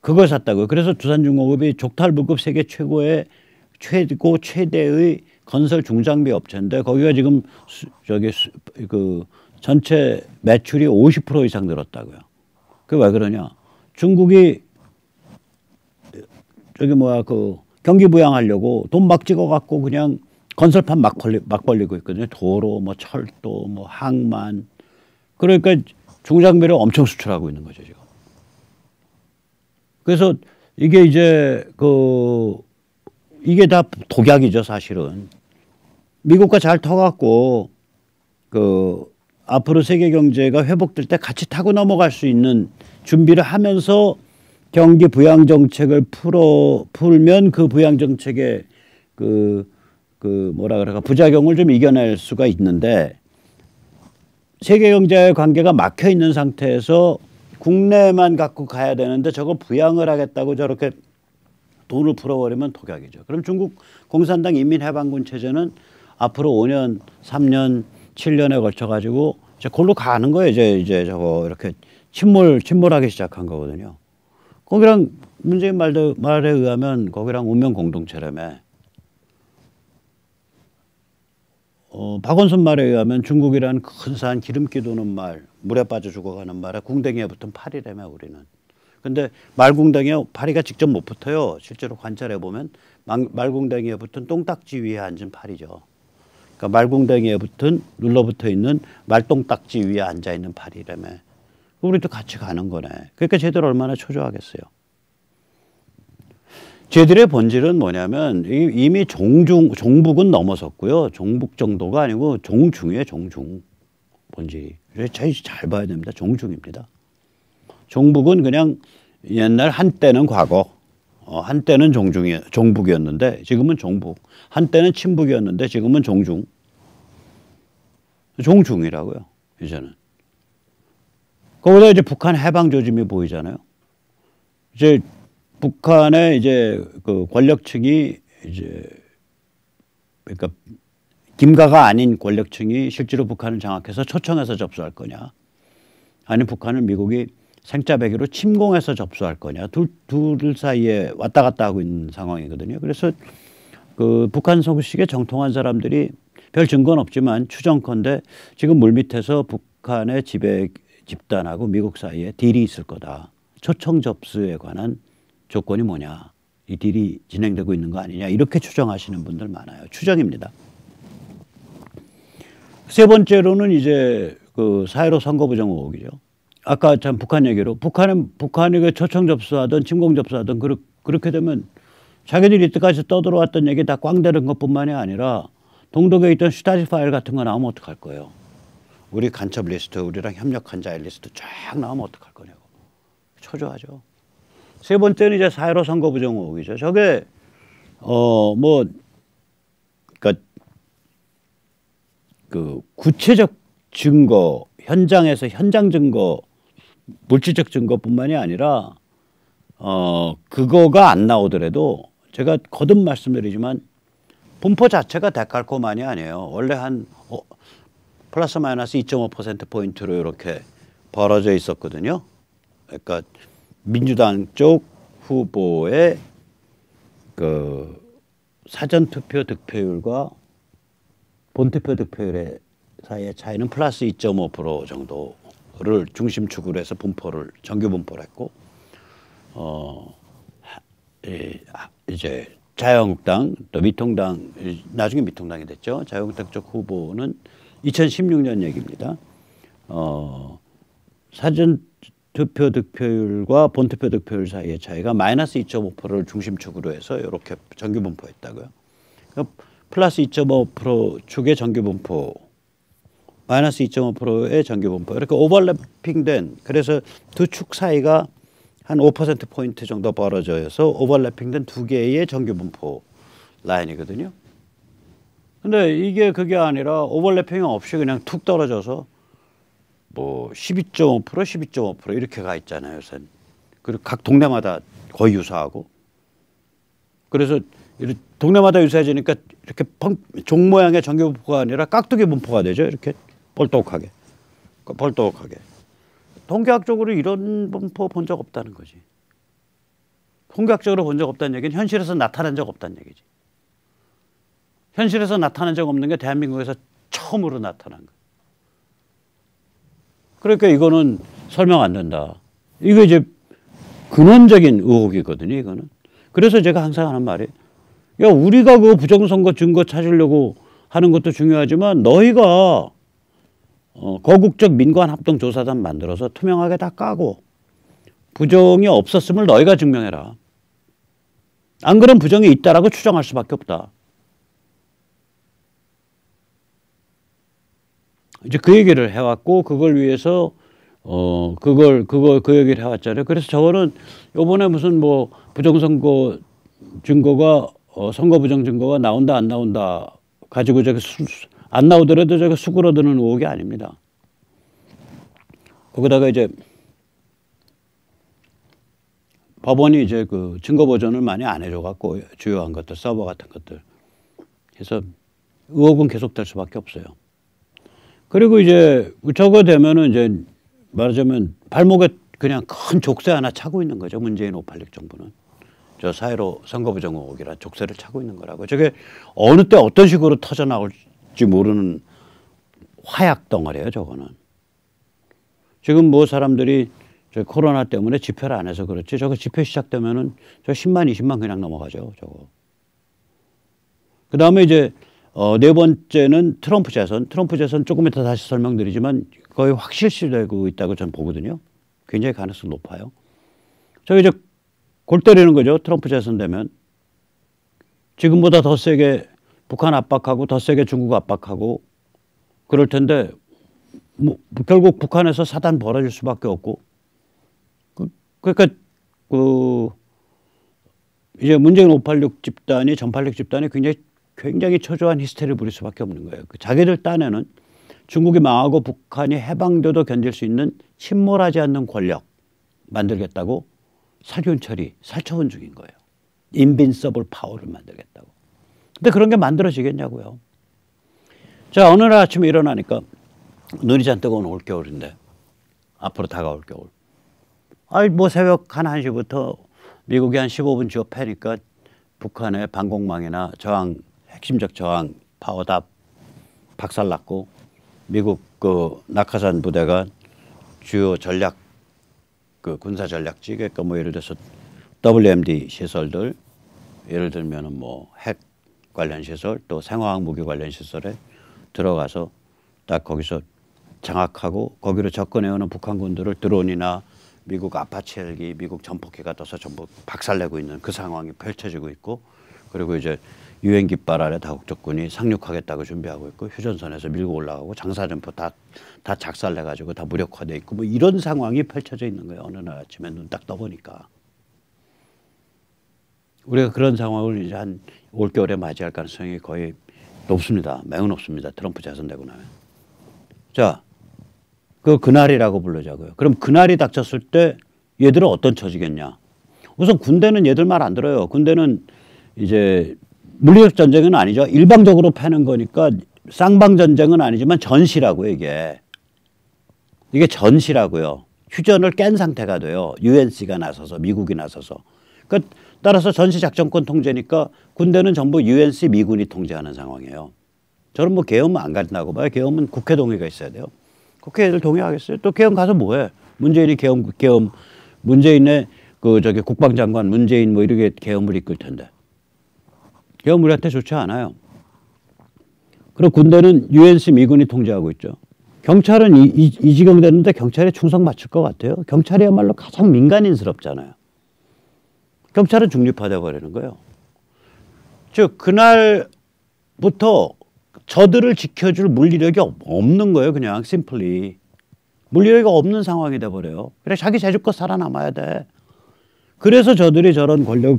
그걸 샀다고요. 그래서 두산중공업이 족탈불급 세계 최고의 최고 최대의 건설 중장비 업체인데 거기가 지금 수, 저기 수, 그 전체 매출이 50% 이상 늘었다고요. 그게 왜 그러냐? 중국이 저기 뭐야 그 경기 부양하려고 돈 막 찍어 갖고 그냥 건설판 막, 벌리, 막 벌리고 있거든요. 도로, 뭐 철도, 뭐 항만. 그러니까 중장비를 엄청 수출하고 있는 거죠, 지금. 그래서 이게 이제 그 이게 다 독약이죠, 사실은. 미국과 잘 터갖고 그 앞으로 세계 경제가 회복될 때 같이 타고 넘어갈 수 있는 준비를 하면서 경기 부양 정책을 풀어 풀면 그 부양 정책의 그그 뭐라 그럴까 부작용을 좀 이겨낼 수가 있는데 세계 경제의 관계가 막혀 있는 상태에서 국내만 갖고 가야 되는데 저거 부양을 하겠다고 저렇게 돈을 풀어버리면 독약이죠. 그럼 중국 공산당 인민해방군 체제는 앞으로 5년, 3년, 7년에 걸쳐 가지고 이제 골로 가는 거예요. 이제 이제 저거 이렇게 침몰, 침몰하기 시작한 거거든요. 거기랑 문재인 말도, 말에 의하면 거기랑 운명 공동체라며. 어, 박원순 말에 의하면 중국이라는 근 기름기 도는 말, 물에 빠져 죽어가는 말에 궁뎅이에 붙은 파리라며 우리는. 근데 말궁뎅이에 파리가 직접 못 붙어요. 실제로 관찰해 보면 말궁뎅이에 붙은 똥딱지 위에 앉은 파리죠. 그러니까 말궁뎅이에 붙은 눌러붙어 있는 말똥딱지 위에 앉아 있는 파리라며. 우리도 같이 가는 거네. 그러니까 쟤들 얼마나 초조하겠어요. 쟤들의 본질은 뭐냐면 이미 종중 종북은 넘어섰고요. 종북 정도가 아니고 종중이에요. 종중 본질이. 그잘 봐야 됩니다. 종중입니다. 종북은 그냥 옛날 한때는 과거, 어, 한때는 종중이 종북이었는데 지금은 종북. 한때는 친북이었는데 지금은 종중. 종중이라고요. 이제는. 거기다 이제 북한 해방 조짐이 보이잖아요. 이제 북한의 이제 그 권력층이 이제 그러니까 김가가 아닌 권력층이 실제로 북한을 장악해서 초청해서 접수할 거냐 아니면 북한을 미국이 생짜배기로 침공해서 접수할 거냐 둘, 둘 사이에 왔다 갔다 하고 있는 상황이거든요. 그래서 그 북한 소식에 정통한 사람들이 별 증거는 없지만 추정컨대 지금 물밑에서 북한의 지배 집단하고 미국 사이에 딜이 있을 거다. 초청 접수에 관한 조건이 뭐냐. 이 딜이 진행되고 있는 거 아니냐. 이렇게 추정하시는 분들 많아요. 추정입니다. 세 번째로는 이제 그 사회로 선거부정 의혹이죠. 아까 참 북한 얘기로 북한은 북한에게 초청 접수하던 침공 접수하던 그렇, 그렇게 되면 자기들이 이때까지 떠들어왔던 얘기 다 꽝되는 것뿐만이 아니라 동독에 있던 슈타지 파일 같은 거 나오면 어떡할 거예요. 우리 간첩 리스트, 우리랑 협력한 자의 리스트 쫙 나오면 어떡할 거냐고. 초조하죠. 세 번째는 이제 사회로 선거 부정 의혹이죠. 저게 어뭐그그 그러니까 구체적 증거 현장에서 현장 증거 물질적 증거뿐만이 아니라 어 그거가 안 나오더라도 제가 거듭 말씀드리지만 분포 자체가 데칼코만이 아니에요. 원래 한 어, 플러스 마이너스 2.5%포인트로 이렇게 벌어져 있었거든요. 그러니까 민주당 쪽 후보의 그 사전투표 득표율과 본투표 득표율의 사이의 차이는 플러스 2.5% 정도를 중심축으로 해서 분포를 정규 분포를 했고 어 이제 자유한국당 또 미통당 나중에 미통당이 됐죠. 자유한국당 쪽 후보는 2016년 얘기입니다. 어, 사전 투표 득표율과 본투표 득표율 사이의 차이가 마이너스 2.5%를 중심축으로 해서 이렇게 정규 분포했다고요. 그러니까 플러스 2.5% 축의 정규 분포, 마이너스 2.5%의 정규 분포 이렇게 오버래핑된 그래서 두 축 사이가 한 5% 포인트 정도 벌어져서 오버래핑된 두 개의 정규 분포 라인이거든요. 근데 이게 그게 아니라 오버래핑 없이 그냥 툭 떨어져서 뭐 12.5% 12.5% 이렇게 가 있잖아요. 요새 그리고 각 동네마다 거의 유사하고 그래서 동네마다 유사해지니까 이렇게 펑, 종 모양의 전기분포가 아니라 깍두기 분포가 되죠. 이렇게 볼떡하게볼떡하게 통계학적으로 그 이런 분포 본 적 없다는 거지. 통계학적으로 본 적 없다는 얘기는 현실에서 나타난 적 없다는 얘기지. 현실에서 나타난 적 없는 게 대한민국에서 처음으로 나타난 거예요. 그러니까 이거는 설명 안 된다. 이거 이제 근원적인 의혹이거든요, 이거는. 그래서 제가 항상 하는 말이 야, 우리가 그 부정선거 증거 찾으려고 하는 것도 중요하지만 너희가 어, 거국적 민관 합동 조사단 만들어서 투명하게 다 까고 부정이 없었음을 너희가 증명해라. 안 그럼 부정이 있다라고 추정할 수밖에 없다. 이제 그 얘기를 해왔고 그걸 위해서 어 그걸 그거 그 얘기를 해왔잖아요. 그래서 저거는 요번에 무슨 뭐 부정선거 증거가 어, 선거 부정 증거가 나온다 안 나온다 가지고 저기 수, 안 나오더라도 저기 수그러드는 의혹이 아닙니다. 거기다가 이제 법원이 이제 그 증거 보존을 많이 안 해줘 갖고 주요한 것들 서버 같은 것들 해서 의혹은 계속될 수밖에 없어요. 그리고 이제 저거 되면은 이제 말하자면 발목에 그냥 큰 족쇄 하나 차고 있는 거죠. 문재인 586 정부는. 저 사회로 선거부정국이라 족쇄를 차고 있는 거라고. 저게 어느 때 어떤 식으로 터져나올지 모르는 화약 덩어리예요, 저거는. 지금 뭐 사람들이 저 코로나 때문에 집회를 안 해서 그렇지. 저거 집회 시작되면은 저 10만, 20만 그냥 넘어가죠, 저거. 그 다음에 이제 어, 네 번째는 트럼프 재선. 트럼프 재선 조금 이따 다시 설명드리지만 거의 확실시되고 있다고 저는 보거든요. 굉장히 가능성 높아요. 저기 이제 골 때리는 거죠. 트럼프 재선되면. 지금보다 더 세게 북한 압박하고 더 세게 중국 압박하고 그럴 텐데 뭐 결국 북한에서 사단 벌어질 수밖에 없고 그, 그러니까 그 이제 문재인 586 집단이 전팔6 집단이 굉장히 굉장히 초조한 히스테리를 부릴 수밖에 없는 거예요. 그 자기들 딴에는 중국이 망하고 북한이 해방돼도 견딜 수 있는 침몰하지 않는 권력 만들겠다고 사균철이 살처분 중인 거예요. 인빈서블 파워를 만들겠다고. 근데 그런 게 만들어지겠냐고요. 자, 어느 날 아침에 일어나니까 눈이 잔뜩 온 올겨울인데 앞으로 다가올 겨울. 아니, 뭐 새벽 한 1시부터 미국이 한 15분 지업 패니까 북한의 반공망이나 저항 핵심적 저항 파워답 박살났고 미국 그 낙하산 부대가 주요 전략 그 군사 전략지 그러니까 뭐 예를 들어서 WMD 시설들 예를 들면은 뭐 핵 관련 시설 또 생화학 무기 관련 시설에 들어가서 딱 거기서 장악하고 거기로 접근해 오는 북한군들을 드론이나 미국 아파치 헬기, 미국 전폭기가 떠서 전부 박살내고 있는 그 상황이 펼쳐지고 있고 그리고 이제 유엔 깃발 아래 다국적군이 상륙하겠다고 준비하고 있고 휴전선에서 밀고 올라가고 장사전포 다, 다 작살내가지고 다 무력화돼 있고 뭐 이런 상황이 펼쳐져 있는 거예요. 어느 날 아침에 눈 딱 떠보니까. 우리가 그런 상황을 이제 한 올겨울에 맞이할 가능성이 거의 높습니다. 매우 높습니다. 트럼프 재선되고 나면. 자, 그 그날이라고 부르자고요. 그럼 그날이 닥쳤을 때 얘들은 어떤 처지겠냐? 우선 군대는 얘들 말 안 들어요. 군대는 이제 물리적 전쟁은 아니죠. 일방적으로 패는 거니까 쌍방 전쟁은 아니지만 전시라고요, 이게. 이게 전시라고요. 휴전을 깬 상태가 돼요. UNC가 나서서 미국이 나서서. 그러니까 따라서 전시 작전권 통제니까 군대는 전부 UNC 미군이 통제하는 상황이에요. 저는 뭐 계엄 안 간다고 봐요. 개엄은 국회 동의가 있어야 돼요. 국회를 동의하겠어요? 또개엄 가서 뭐해? 문재인이 계엄 개엄 문재인의 그 저기 국방장관 문재인 뭐 이렇게 개엄을 이끌 텐데. 그게 우리한테 좋지 않아요. 그리고 군대는 UNC 미군이 통제하고 있죠. 경찰은 이, 이, 이지경 되는데 경찰에 충성 맞출 것 같아요. 경찰이야말로 가장 민간인스럽잖아요. 경찰은 중립화돼 버리는 거예요. 즉 그날부터 저들을 지켜줄 물리력이 없는 거예요. 그냥 심플리 물리력이 없는 상황이 돼 버려요. 그래 자기 재주껏 살아남아야 돼. 그래서 저들이 저런 권력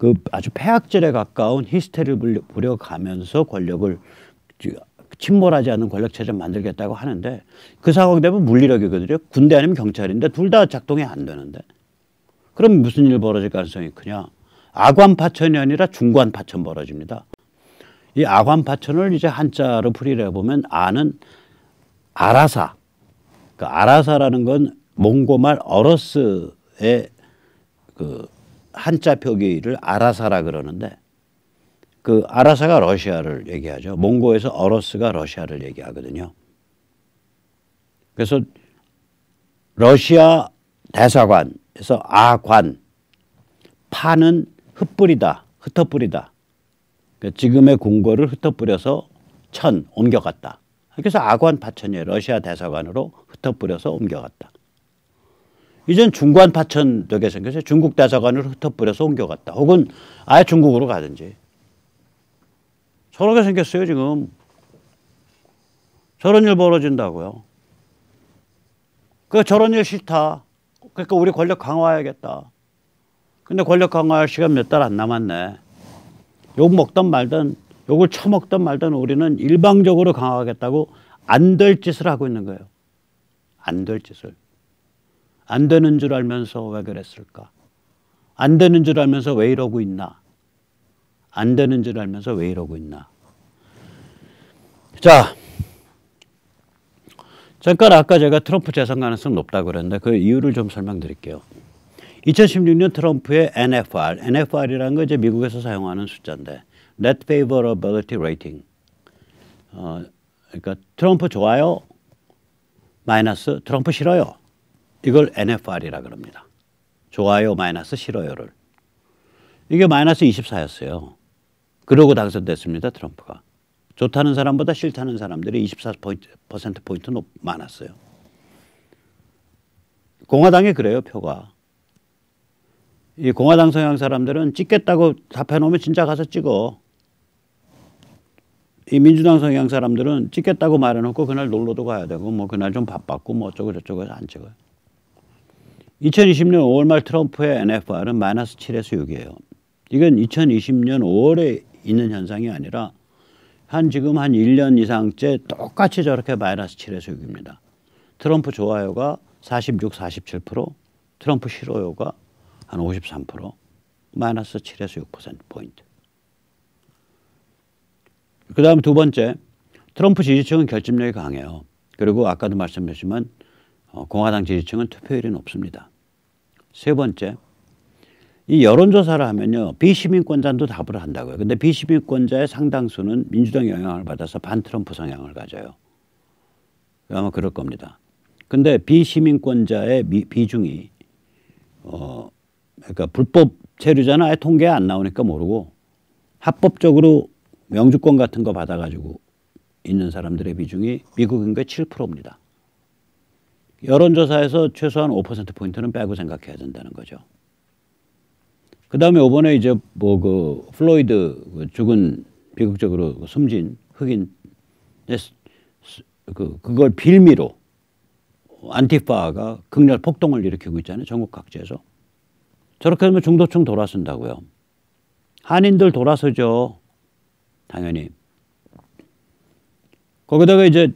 그 아주 폐악질에 가까운 히스테리를 부려가면서 권력을 침몰하지 않는 권력체제 를 만들겠다고 하는데 그 상황 되면 물리력이거든요. 군대 아니면 경찰인데 둘 다 작동이 안 되는데 그럼 무슨 일 벌어질 가능성이 크냐? 아관 파천이 아니라 중관 파천 벌어집니다. 이 아관 파천을 이제 한자로 풀이를 해보면 아는 아라사. 그 아라사라는 건 몽고말 어러스의 그 한자 표기를 아라사라 그러는데 그 아라사가 러시아를 얘기하죠. 몽고에서 어로스가 러시아를 얘기하거든요. 그래서 러시아 대사관에서 아관 파는 흩뿌리다 흩어뿌리다 그러니까 지금의 궁궐을 흩어뿌려서 천 옮겨갔다 그래서 아관 파천이 러시아 대사관으로 흩어뿌려서 옮겨갔다 이젠 중관 파천되게 생겨서 중국 대사관으로 흩어버려서 옮겨갔다. 혹은 아예 중국으로 가든지. 저렇게 생겼어요, 지금. 저런 일 벌어진다고요. 그 저런 일 싫다. 그러니까 우리 권력 강화해야겠다. 근데 권력 강화할 시간 몇 달 안 남았네. 욕먹던 말든 욕을 처먹던 말든 우리는 일방적으로 강화하겠다고 안 될 짓을 하고 있는 거예요. 안 될 짓을. 안 되는 줄 알면서 왜 그랬을까? 안 되는 줄 알면서 왜 이러고 있나? 안 되는 줄 알면서 왜 이러고 있나? 자, 잠깐 아까 제가 트럼프 재선 가능성 높다고 그랬는데 그 이유를 좀 설명드릴게요. 2016년 트럼프의 NFR, NFR이라는 거 이제 미국에서 사용하는 숫자인데 Net Favorability Rating. 어, 그러니까 트럼프 좋아요 마이너스 트럼프 싫어요 이걸 NFR이라 그럽니다. 좋아요 마이너스 싫어요를. 이게 마이너스 24였어요. 그러고 당선됐습니다. 트럼프가. 좋다는 사람보다 싫다는 사람들이 24%포인트 높, 많았어요. 공화당이 그래요, 표가. 이 공화당 성향 사람들은 찍겠다고 답해놓으면 진짜 가서 찍어. 이 민주당 성향 사람들은 찍겠다고 말해놓고 그날 놀러도 가야 되고 뭐 그날 좀 바빴고 뭐 어쩌고 저쩌고 해서 안 찍어요. 2020년 5월 말 트럼프의 NFR은 마이너스 7에서 6이에요. 이건 2020년 5월에 있는 현상이 아니라 한 지금 한 1년 이상째 똑같이 저렇게 마이너스 7에서 6입니다. 트럼프 좋아요가 46, 47%, 트럼프 싫어요가 한 53%, 마이너스 7에서 6%포인트. 그 다음 두 번째, 트럼프 지지층은 결집력이 강해요. 그리고 아까도 말씀드렸지만 어, 공화당 지지층은 투표율이 높습니다. 세 번째, 이 여론조사를 하면요. 비시민권자도 답을 한다고요. 근데 비시민권자의 상당수는 민주당 영향을 받아서 반트럼프 성향을 가져요. 아마 그럴 겁니다. 근데 비시민권자의 미, 비중이 어 그러니까 불법 체류자는 아예 통계에 안 나오니까 모르고 합법적으로 명주권 같은 거 받아가지고 있는 사람들의 비중이 미국인 게 7%입니다. 여론조사에서 최소한 5%포인트는 빼고 생각해야 된다는 거죠. 뭐 그 다음에 이번에 이제 뭐 그 플로이드 그 죽은 비극적으로 그 숨진 흑인 네, 그 그걸 빌미로 안티파가 극렬 폭동을 일으키고 있잖아요. 전국 각지에서. 저렇게 되면 중도층 돌아선다고요. 한인들 돌아서죠. 당연히. 거기다가 이제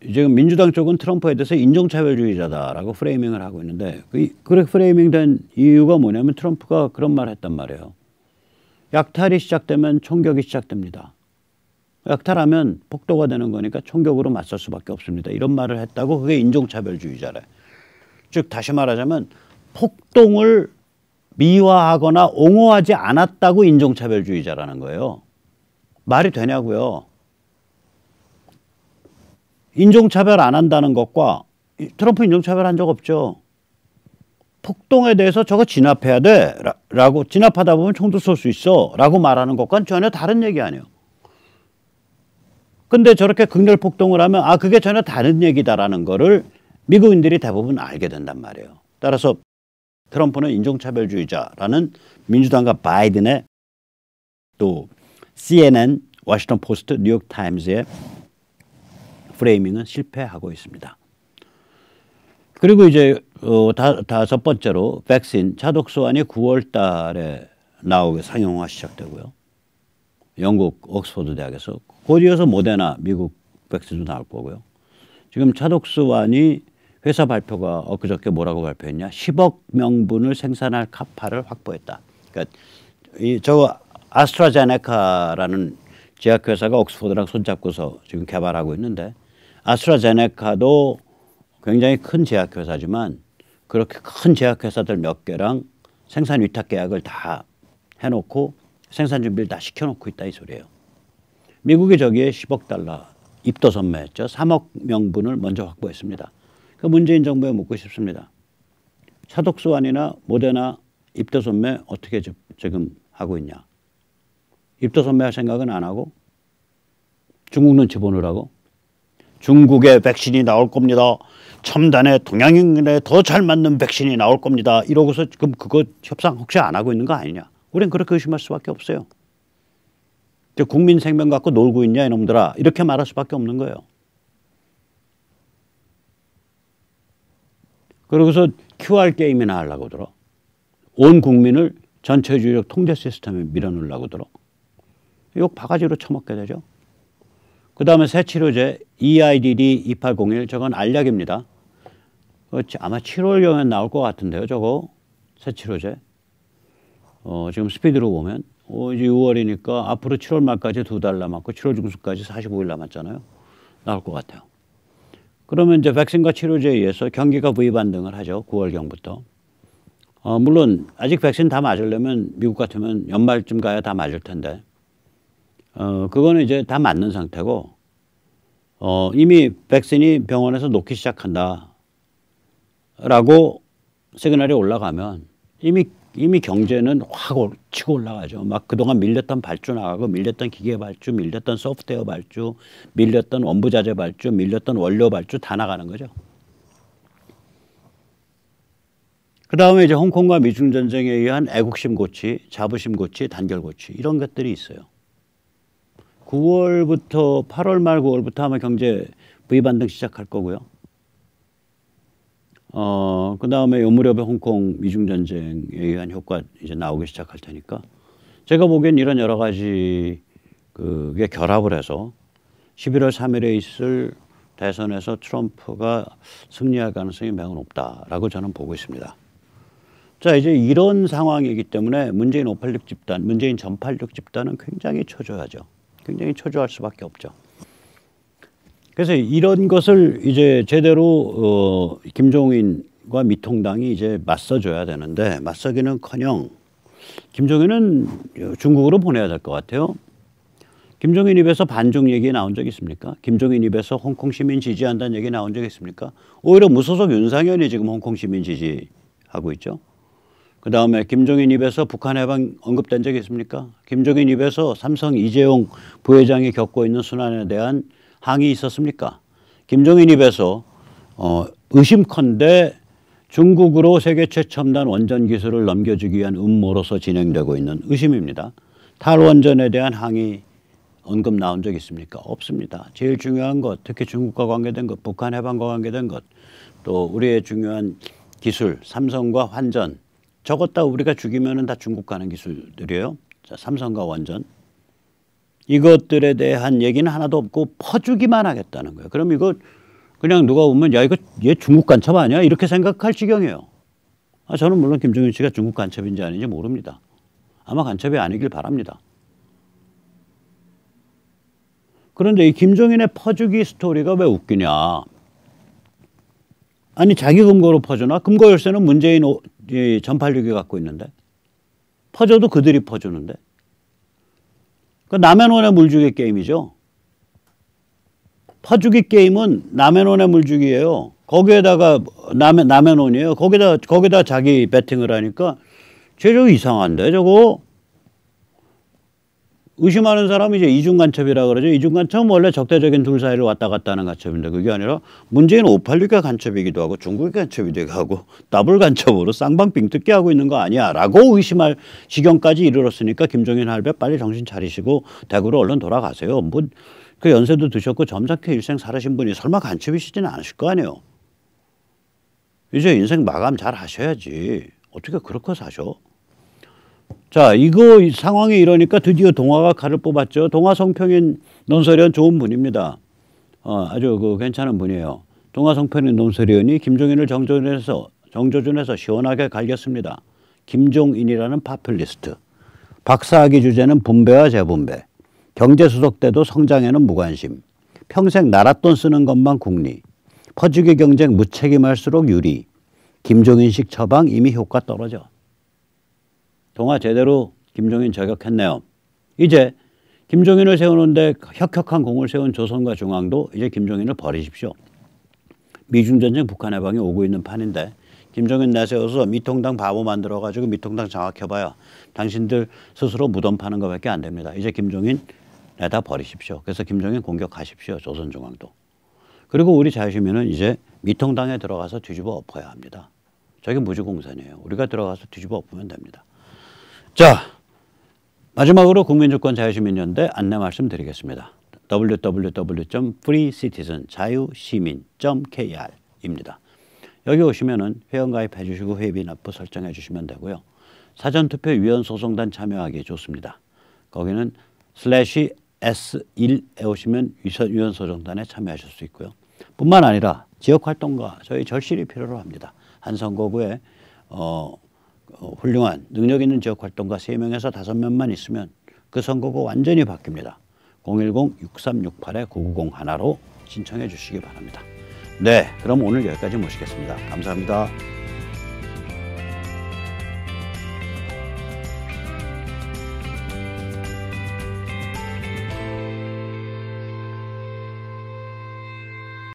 지금 민주당 쪽은 트럼프에 대해서 인종차별주의자다라고 프레이밍을 하고 있는데 그, 그렇게 프레이밍된 이유가 뭐냐면 트럼프가 그런 말을 했단 말이에요. 약탈이 시작되면 총격이 시작됩니다. 약탈하면 폭도가 되는 거니까 총격으로 맞설 수밖에 없습니다. 이런 말을 했다고 그게 인종차별주의자래. 즉 다시 말하자면 폭동을 미화하거나 옹호하지 않았다고 인종차별주의자라는 거예요. 말이 되냐고요. 인종차별 안 한다는 것과 트럼프 인종차별 한 적 없죠. 폭동에 대해서 저거 진압해야 돼. 라고, 진압하다 보면 총도 쏠 수 있어. 라고 말하는 것과는 전혀 다른 얘기 아니에요. 근데 저렇게 극렬 폭동을 하면, 아, 그게 전혀 다른 얘기다라는 거를 미국인들이 대부분 알게 된단 말이에요. 따라서 트럼프는 인종차별주의자라는 민주당과 바이든의 또 CNN, 워싱턴 포스트, 뉴욕타임즈의 프레이밍은 실패하고 있습니다. 그리고 이제 어, 다, 다섯 번째로 백신 자독 소환이 9월 달에 나오게 상용화 시작되고요. 영국 옥스퍼드 대학에서 곧 이어서 모데나 미국 백신도 나올 거고요. 지금 차독스완이 회사 발표가 엊그저께 뭐라고 발표했냐? 10억 명분을 생산할 카파를 확보했다. 그러니까 저 아스트라제네카라는 제약회사가 옥스퍼드랑 손잡고서 지금 개발하고 있는데 아스트라제네카도 굉장히 큰 제약회사지만 그렇게 큰 제약회사들 몇 개랑 생산 위탁 계약을 다 해놓고 생산 준비를 다 시켜놓고 있다 이 소리예요. 미국이 저기에 10억 달러 입도 선매했죠. 3억 명분을 먼저 확보했습니다. 그 문재인 정부에 묻고 싶습니다. 차독수완이나 모데나 입도 선매 어떻게 지금 하고 있냐? 입도 선매할 생각은 안 하고 중국 눈치 보느라고 중국의 백신이 나올 겁니다. 첨단의 동양인에 더 잘 맞는 백신이 나올 겁니다. 이러고서 지금 그거 협상 혹시 안 하고 있는 거 아니냐. 우린 그렇게 의심할 수밖에 없어요. 국민 생명 갖고 놀고 있냐 이놈들아 이렇게 말할 수밖에 없는 거예요. 그러고서 QR 게임이나 하려고 들어. 온 국민을 전체주의적 통제 시스템에 밀어넣으려고 들어. 욕 바가지로 처먹게 되죠. 그 다음에 새 치료제 EIDD2801 저건 알약입니다. 아마 7월경에 나올 것 같은데요. 저거 새 치료제. 어, 지금 스피드로 보면 어, 이제 6월이니까 앞으로 7월 말까지 두 달 남았고 7월 중순까지 45일 남았잖아요. 나올 것 같아요. 그러면 이제 백신과 치료제에 의해서 경기가 부위반등을 하죠. 9월경부터. 어, 물론 아직 백신 다 맞으려면 미국 같으면 연말쯤 가야 다 맞을 텐데 어, 그거는 이제 다 맞는 상태고, 어, 이미 백신이 병원에서 놓기 시작한다. 라고 세그널이 올라가면 이미, 이미 경제는 확 치고 올라가죠. 막 그동안 밀렸던 발주 나가고, 밀렸던 기계 발주, 밀렸던 소프트웨어 발주, 밀렸던 원부자재 발주, 밀렸던 원료 발주 다 나가는 거죠. 그 다음에 이제 홍콩과 미중 전쟁에 의한 애국심 고치, 자부심 고치, 단결 고치 이런 것들이 있어요. 9월부터 8월 말 9월부터 아마 경제 V 반등 시작할 거고요. 어, 그 다음에 요 무렵에 홍콩 미중 전쟁에 의한 효과 이제 나오기 시작할 테니까 제가 보기엔 이런 여러 가지 그게 결합을 해서 11월 3일에 있을 대선에서 트럼프가 승리할 가능성이 매우 높다라고 저는 보고 있습니다. 자, 이제 이런 상황이기 때문에 문재인 오팔육 집단, 문재인 전팔육 집단은 굉장히 초조하죠. 굉장히 초조할 수밖에 없죠. 그래서 이런 것을 이제 제대로 어, 김종인과 미통당이 이제 맞서줘야 되는데 맞서기는커녕 김종인은 중국으로 보내야 될 것 같아요. 김종인 입에서 반중 얘기 나온 적 있습니까? 김종인 입에서 홍콩 시민 지지한다는 얘기 나온 적 있습니까? 오히려 무소속 윤상현이 지금 홍콩 시민 지지하고 있죠. 그 다음에 김종인 입에서 북한 해방 언급된 적이 있습니까? 김종인 입에서 삼성 이재용 부회장이 겪고 있는 순환에 대한 항의 있었습니까? 김종인 입에서 어, 의심컨대 중국으로 세계 최첨단 원전 기술을 넘겨주기 위한 음모로서 진행되고 있는 의심입니다. 탈원전에 대한 항의 언급 나온 적 있습니까? 없습니다. 제일 중요한 것, 특히 중국과 관계된 것, 북한 해방과 관계된 것, 또 우리의 중요한 기술, 삼성과 환전, 적었다 우리가 죽이면다 중국 가는 기술들이에요. 자, 삼성과 원전. 이것들에 대한 얘기는 하나도 없고 퍼주기만 하겠다는 거예요. 그럼 이거 그냥 누가 오면 야 이거 얘 중국 간첩 아니야? 이렇게 생각할 지경이에요. 아, 저는 물론 김정인 씨가 중국 간첩인지 아닌지 모릅니다. 아마 간첩이 아니길 바랍니다. 그런데 이 김종인의 퍼주기 스토리가 왜 웃기냐? 아니 자기 금고로 퍼주나? 금고 열쇠는 문재인 이전파력이 갖고 있는데 퍼져도 그들이 퍼주는데 그 남해논의 물주기 게임이죠. 퍼주기 게임은 남해논의 물주기예요. 거기에다가 남해 남해논이에요. 거기다 거기다 자기 배팅을 하니까 제조 이상한데 저거 의심하는 사람이 이제 이중간첩이라 그러죠. 이중간첩은 원래 적대적인 둘 사이를 왔다 갔다 하는 간첩인데 그게 아니라 문재인 586가 간첩이기도 하고 중국 의 간첩이기도 하고 더블 간첩으로 쌍방빙 뜯게 하고 있는 거 아니야 라고 의심할 지경까지 이르렀으니까 김종인 할배 빨리 정신 차리시고 대구로 얼른 돌아가세요. 뭐 그 연세도 드셨고 점잖게 일생 살으신 분이 설마 간첩이시지는 않으실 거 아니에요. 이제 인생 마감 잘 하셔야지. 어떻게 그렇게 사셔? 자, 이거 상황이 이러니까 드디어 동화가 칼을 뽑았죠. 동화 성평인 논설위원 좋은 분입니다. 어, 아주 그 괜찮은 분이에요. 동화 성평인 논설위원이 김종인을 정조준에서 정조준에서 시원하게 갈겼습니다. 김종인이라는 파퓰리스트. 박사학위 주제는 분배와 재분배. 경제수석 때도 성장에는 무관심. 평생 나랏돈 쓰는 것만 국리. 퍼주기 경쟁 무책임할수록 유리. 김종인식 처방 이미 효과 떨어져. 동화 제대로 김종인 저격했네요. 이제 김종인을 세우는데 혁혁한 공을 세운 조선과 중앙도 이제 김종인을 버리십시오. 미중전쟁 북한 해방이 오고 있는 판인데 김정은 내세워서 미통당 바보 만들어가지고 미통당 장악해봐야 당신들 스스로 무덤 파는 것밖에 안 됩니다. 이제 김정인 내다 버리십시오. 그래서 김정인 공격하십시오. 조선중앙도. 그리고 우리 자유시민은 이제 미통당에 들어가서 뒤집어 엎어야 합니다. 저게 무주공산이에요. 우리가 들어가서 뒤집어 엎으면 됩니다. 자, 마지막으로 국민주권자유시민연대 안내 말씀드리겠습니다. www.freecitizen자유시민.kr입니다. 여기 오시면은 회원 가입해 주시고 회비 납부 설정해 주시면 되고요. 사전투표 위원 소송단 참여하기 좋습니다. 거기는 슬래시 S1에 오시면 위원 소송단에 참여하실 수 있고요. 뿐만 아니라 지역 활동과 저희 절실히 필요로 합니다. 한 선거구에 어, 어, 훌륭한 능력 있는 지역 활동가 세명에서 다섯 명만 있으면 그 선거구 완전히 바뀝니다. 010-6368-9901로 신청해 주시기 바랍니다. 네, 그럼 오늘 여기까지 모시겠습니다. 감사합니다.